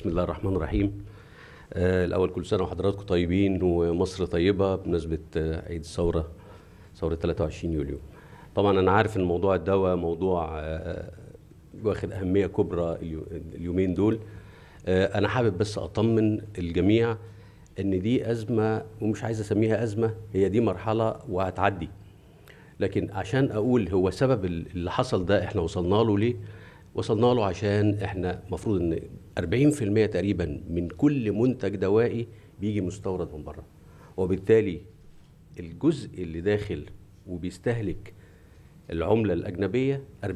بسم الله الرحمن الرحيم آه، الأول كل سنة وحضراتكم طيبين ومصر طيبة بمناسبة آه، عيد الثورة ثورة 23 يوليو طبعا أنا عارف إن موضوع الدواء موضوع آه، واخد أهمية كبرى اليومين دول أنا حابب بس أطمن الجميع إن دي أزمة ومش عايز أسميها أزمة هي دي مرحلة وهتعدي لكن عشان أقول هو سبب اللي حصل ده إحنا وصلنا له ليه وصلنا له عشان احنا المفروض ان 40% تقريبا من كل منتج دوائي بيجي مستورد من بره وبالتالي الجزء اللي داخل وبيستهلك العمله الاجنبيه 40%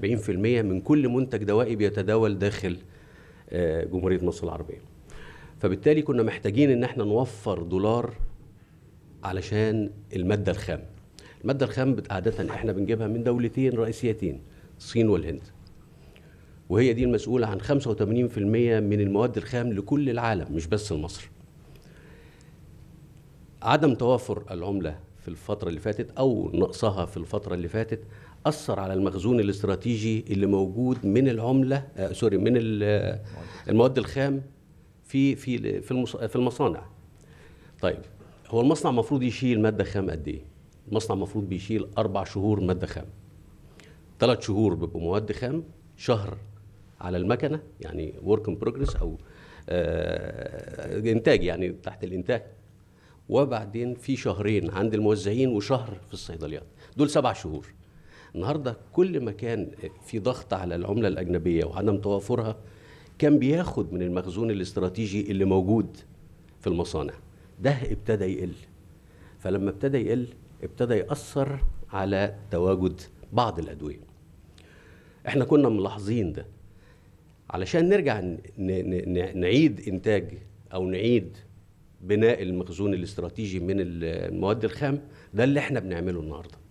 من كل منتج دوائي بيتداول داخل آه، جمهوريه مصر العربيه فبالتالي كنا محتاجين ان احنا نوفر دولار علشان الماده الخام الماده الخام عاده احنا بنجيبها من دولتين رئيسيتين الصين والهند وهي دي المسؤولة عن 85% من المواد الخام لكل العالم مش بس لمصر عدم توافر العملة في الفترة اللي فاتت أو نقصها في الفترة اللي فاتت أثر على المخزون الاستراتيجي اللي موجود من العملة آه سوري من المواد الخام في في في, في المصانع. طيب هو المصنع المفروض يشيل مادة خام قد إيه؟ المصنع المفروض بيشيل أربع شهور مادة خام. ثلاث شهور بيبقوا مواد خام، شهر على المكنه يعني ورك ان بروجريس او آه، انتاج يعني تحت الانتاج وبعدين في شهرين عند الموزعين وشهر في الصيدليات دول سبع شهور النهارده كل ما كان في ضغط على العمله الاجنبيه وعدم توافرها كان بياخد من المخزون الاستراتيجي اللي موجود في المصانع ده ابتدى يقل فلما ابتدى يقل ابتدى ياثر على تواجد بعض الادويه احنا كنا ملاحظين ده علشان نرجع نعيد انتاج او نعيد بناء المخزون الاستراتيجي من المواد الخام ده اللي احنا بنعمله النهارده